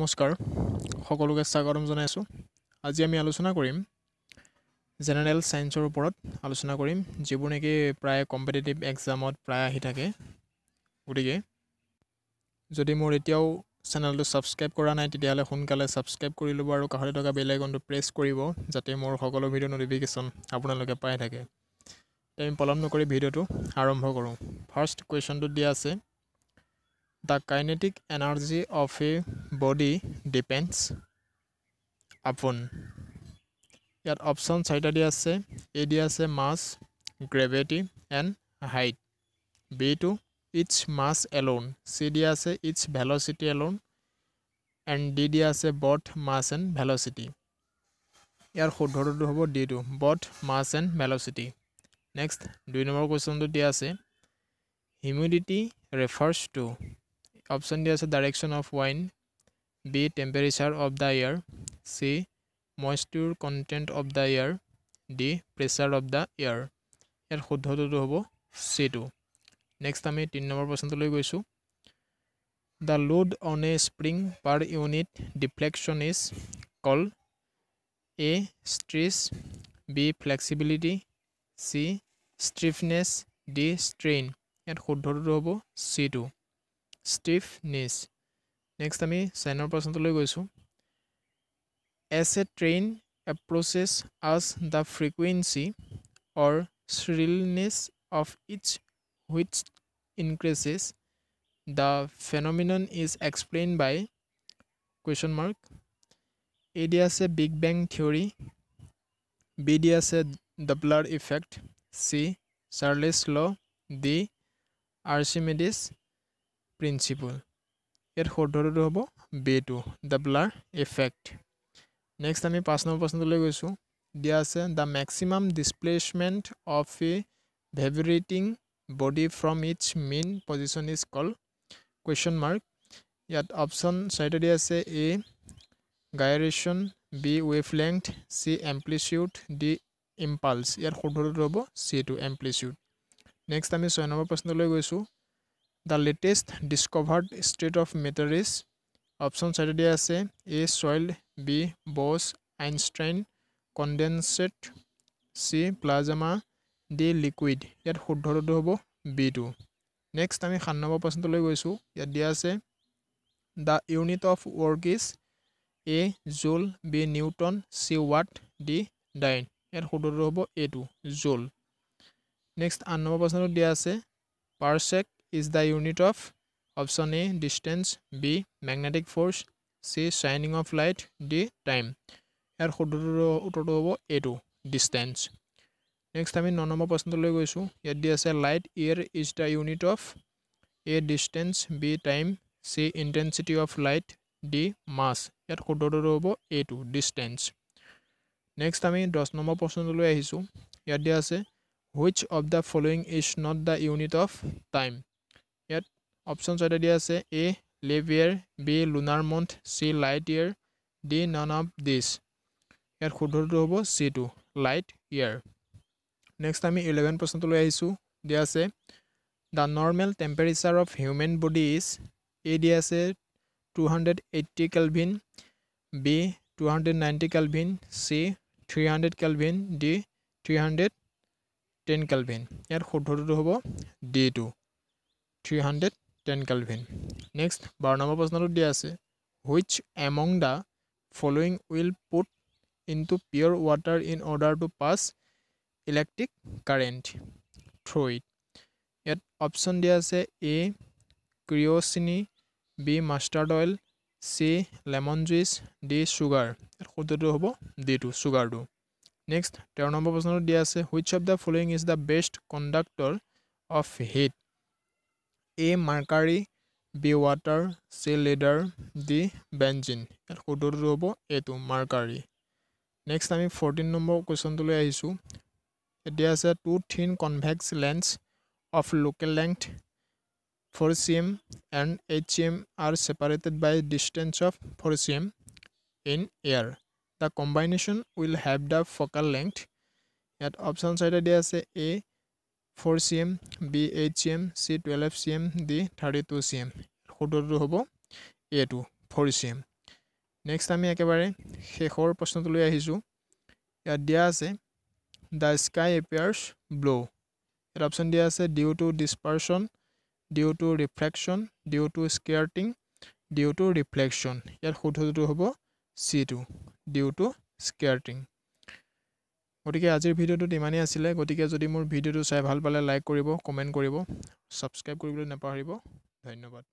নমস্কাৰ সকলোকে স্বাগতম জনাইছোঁ আজি আমি আলোচনা কৰিম জেনেৰেল চায়েন্সৰ ওপৰত আলোচনা কৰিম যিবোৰ নেকি প্ৰায় কম্পিটেটিভ এক্সামত প্ৰায় আহি থাকে গতিকে যদি মোৰ এতিয়াও চেনেলটো ছাবস্ক্ৰাইব কৰা নাই তেতিয়াহ'লে সোনকালে ছাবস্ক্ৰাইব কৰি ল'ব আৰু কাষতে থকা বেল আইকনটো প্ৰেছ কৰিব যাতে মোৰ সকলো ভিডিঅ' ন'টিফিকেশ্যন আপোনালোকে পাই থাকে আমি পলম নকৰি ভিডিঅ'টো আৰম্ভ কৰোঁ ফাৰ্ষ্ট কুৱেশ্যনটোত দিয়া আছে the kinetic energy of a body depends upon ইয়াত অপশ্যন চাৰিটা দিয়া আছে এ দিয়া আছে mass gravity and height B টু ইটছ মাছ এলোন চি দিয়া আছে its velocity alone and D দিয়া আছে বথ মাছ এণ্ড ভেলচিটি ইয়াৰ শুদ্ধটোটো হ'ব ডি টু both mass and velocity next দুই নম্বৰ কুৱেশ্যনটো দিয়া আছে হিউমিডিটি ৰেফাৰ্ছ টু অপশ্যন দিয়া আছে ডাইৰেকশ্যন অফ ৱাইন B. Temperature of the air. C. Moisture content of the air. D. Pressure of the air. ইয়াৰ শুদ্ধটোতো হ'ব চিটো নেক্সট আমি তিনি নম্বৰ প্ৰশ্নটোলৈ গৈছোঁ the load on a spring per unit deflection is call A stress B flexibility C stiffness D strain ইয়াত শুদ্ধটোতো হ'ব চিটো ষ্ট্ৰিফনেছ নেক্সট আমি চাইনৰ প্ৰশ্নটোলৈ গৈছোঁ S A train approaches as the frequency or shrillness of its হুইট increases the phenomenon is explain by question mark A ডি আছে big bang theory B ডি আছে ডাব্লাৰ ইফেক্ট চি চাৰ্লেছ ল' ডি আৰ্চিমেডিছ প্ৰিন্সিপল ইয়াত শুদ্ধটো হ'ব বে টু ডাব্লাৰ ইফেক্ট নেক্সট আমি পাঁচ নম্বৰ প্ৰশ্নটোলৈ গৈছোঁ দিয়া আছে the maximum displacement of a vibrating body from its main position is call question mark ইয়াত অপশ্যন চাৰিটা দিয়া আছে A gyration B wavelength C amplitude D impulse ইয়াত শুদ্ধটো হ'ব চি টু এম্পলিচিউট নেক্সট আমি ছয় নম্বৰ প্ৰশ্নলৈ গৈছোঁ the latest discovered state of matter is option চাইডে দিয়া আছে A solid B Bose Einstein condensate C plasma D liquid ইয়াত শুদ্ধটো হ'ব বি টু নেক্সট আমি সাত নম্বৰ প্ৰশ্নটোলৈ গৈছোঁ ইয়াত দিয়া আছে the unit of work is A joule B newton C watt D dyne ইয়াত শুদ্ধটো হ'ব এ টু জোল নেক্সট আঠ নম্বৰ প্ৰশ্নটোত দিয়া আছে পাৰ্চেক is the unit of option A distance B magnetic force C shining of light D time ইয়াৰ শুদ্ধটো উত্তৰটো হ'ব এইটো ডিষ্টেঞ্চ নেক্সট আমি ন নম্বৰ প্ৰশ্নটোলৈ গৈছোঁ ইয়াত দি আছে light year is the unit of A distance B time C intensity of light D mass ইয়াত শুদ্ধটো হ'ব এইটো ডিষ্টেঞ্চ নেক্সট আমি দহ নম্বৰ প্ৰশ্নটোলৈ আহিছোঁ ইয়াত দিয়া আছে which of the following is not the unit of time ইয়াত অপশ্যন চাইডে দিয়া আছে A leap year B lunar month C light year D none of this ইয়াত শুদ্ধটো হ'ব চি টু লাইট ইয়েৰ নেক্সট আমি ইলেভেন লৈ আহিছোঁ দিয়া আছে the normal temperature of human body is A দি আছে two hundred eighty kelvin B two hundred ninety kelvin C three hundred kelvin D three hundred ten kelvin ইয়াত শুদ্ধটো হ'ব ডি টু three hundred ten kelvin next বাৰ number প্ৰশ্নটোত দিয়া আছে which among the following will put into pure water in order to pass electric current through it ইয়াত option দিয়া আছে A kerosene B mustard oil C lemon juice D sugar ইয়াত শুদ্ধটো হ'ব ডিটো চুগাৰটো নেক্সট তেৰ নম্বৰ প্ৰশ্নটো দিয়া আছে which of the following is the best conductor of heat A mercury B water C leader D benzene ইয়াত সুদূৰটো হ'ব এইটো মাৰ্কাৰী নেক্সট আমি ফৰ্টিন নম্বৰ কুৱেশ্যনটোলৈ আহিছোঁ এতিয়া আছে two thin convex lens of focal length four C M and eight C M are separated by distance of four C M in air the combination will have the focal length ইয়াত option চাইডে দিয়া আছে A four C M B eight C M C twelve C M D thirty two C M সোতৰটো হ'ব A টু four C M next আমি একেবাৰে শেষৰ প্ৰশ্নটোলৈ আহিছোঁ ইয়াত দিয়া আছে দ্য স্কাই এপিয়াৰ্ছ ব্লু ইয়াত অপশ্যন দিয়া আছে due to dispersion due to reflection due to scattering due to reflection ইয়াত শুদ্ধটো হ'ব চি টু ডিউ টু স্কেয়াৰটিং গতিকে আজিৰ ভিডিঅ'টোত ইমানেই আছিলে গতিকে যদি মোৰ ভিডিঅ'টো চাই ভাল পালে লাইক কৰিব কমেণ্ট কৰিব ছাবস্ক্ৰাইব কৰিবলৈ নাপাহৰিব ধন্যবাদ